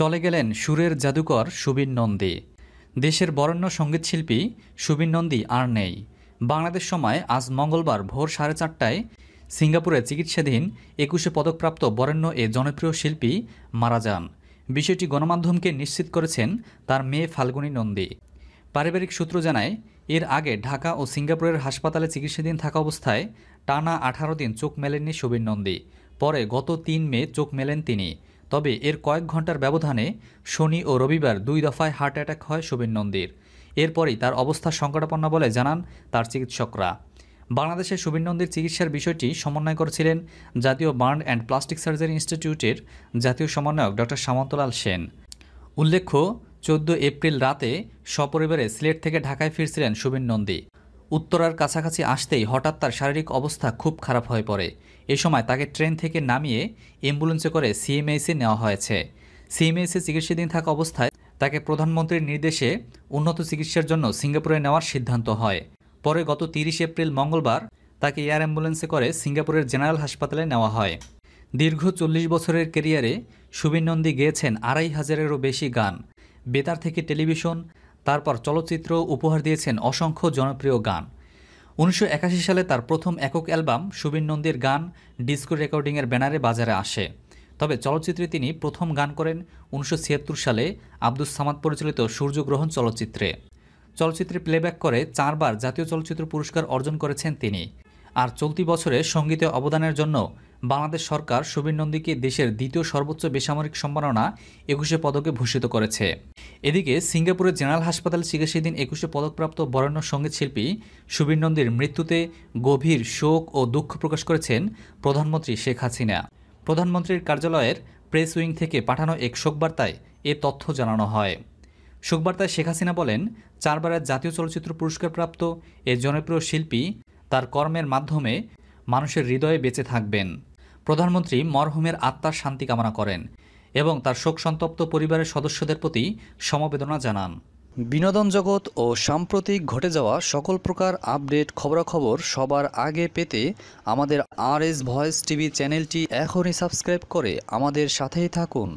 চলে গেলেন সুরের জাদুকর সুবীর নন্দী দেশের বরেণ্য সঙ্গীতশিল্পী সুবীর নন্দী আর নেই বাংলাদেশ সময় আজ মঙ্গলবার ভোর সাড়ে চারটায় সিঙ্গাপুরে চিকিৎসাধীন একুশে পদকপ্রাপ্ত বরেণ্য এ জনপ্রিয় শিল্পী মারা যান বিষয়টি গণমাধ্যমকে নিশ্চিত করেছেন তার মেয়ে ফাল্গুনী নন্দী পারিবারিক সূত্র জানায় এর আগে ঢাকা ও সিঙ্গাপুরের হাসপাতালে চিকিৎসাধীন থাকা অবস্থায় টানা আঠারো দিন চোখ মেলেননি সুবীর নন্দী পরে গত তিন মে চোখ মেলেন তিনি তবে এর কয়েক ঘন্টার ব্যবধানে শনি ও রবিবার দুই দফায় হার্ট অ্যাটাক হয় সুবীর নন্দীর এরপরেই তার অবস্থা সংকটাপন্ন বলে জানান তার চিকিৎসকরা বাংলাদেশে সুবীর নন্দীর চিকিৎসার বিষয়টি সমন্বয় করেছিলেন জাতীয় বার্ন অ্যান্ড প্লাস্টিক সার্জারি ইনস্টিটিউটের জাতীয় সমন্বয়ক ডক্টর সামন্তলাল সেন উল্লেখ্য চোদ্দ এপ্রিল রাতে সপরিবারে সিলেট থেকে ঢাকায় ফিরছিলেন সুবীর নন্দী উত্তরার কাছাকাছি আসতেই হঠাৎ তার শারীরিক অবস্থা খুব খারাপ হয়ে পড়ে এ সময় তাকে ট্রেন থেকে নামিয়ে অ্যাম্বুলেন্সে করে সিএমএইসে নেওয়া হয়েছে সিএমএইসে চিকিৎসাধীন থাকা অবস্থায় তাকে প্রধানমন্ত্রীর নির্দেশে উন্নত চিকিৎসার জন্য সিঙ্গাপুরে নেওয়ার সিদ্ধান্ত হয় পরে গত তিরিশ এপ্রিল মঙ্গলবার তাকে এয়ার অ্যাম্বুলেন্সে করে সিঙ্গাপুরের জেনারেল হাসপাতালে নেওয়া হয় দীর্ঘ চল্লিশ বছরের কেরিয়ারে সুবিন নন্দী গেয়েছেন আড়াই হাজারেরও বেশি গান বেতার থেকে টেলিভিশন তারপর চলচ্চিত্র উপহার দিয়েছেন অসংখ্য জনপ্রিয় গান উনিশশো সালে তার প্রথম একক অ্যালবাম সুবীর নন্দীর গান ডিস্কো রেকর্ডিংয়ের ব্যানারে বাজারে আসে তবে চলচ্চিত্রে তিনি প্রথম গান করেন উনিশশো সালে আব্দুস সামাদ পরিচালিত সূর্যগ্রহণ চলচ্চিত্রে চলচ্চিত্রে প্লেব্যাক করে চারবার জাতীয় চলচ্চিত্র পুরস্কার অর্জন করেছেন তিনি আর চলতি বছরে সঙ্গীতে অবদানের জন্য বাংলাদেশ সরকার সুবীর নন্দীকে দেশের দ্বিতীয় সর্বোচ্চ বেসামরিক সম্মাননা একুশে পদকে ভূষিত করেছে এদিকে সিঙ্গাপুরের জেনারেল হাসপাতালে চিকিৎসাধীন একুশে পদকপ্রাপ্ত বরেণ্য শিল্পী সুবীর নন্দীর মৃত্যুতে গভীর শোক ও দুঃখ প্রকাশ করেছেন প্রধানমন্ত্রী শেখ হাসিনা প্রধানমন্ত্রীর কার্যালয়ের প্রেস উইং থেকে পাঠানো এক শোকবার্তায় এ তথ্য জানানো হয় শোকবার্তায় শেখ হাসিনা বলেন চারবারের জাতীয় চলচ্চিত্র পুরস্কারপ্রাপ্ত এ জনপ্রিয় শিল্পী তার কর্মের মাধ্যমে মানুষের হৃদয়ে বেঁচে থাকবেন প্রধানমন্ত্রী মরহুমের আত্মার শান্তি কামনা করেন এবং তার শোকসন্তপ্ত পরিবারের সদস্যদের প্রতি সমবেদনা জানান বিনোদন জগৎ ও সাম্প্রতিক ঘটে যাওয়া সকল প্রকার আপডেট খবরাখবর সবার আগে পেতে আমাদের আর এস ভয়েস টিভি চ্যানেলটি এখনই সাবস্ক্রাইব করে আমাদের সাথেই থাকুন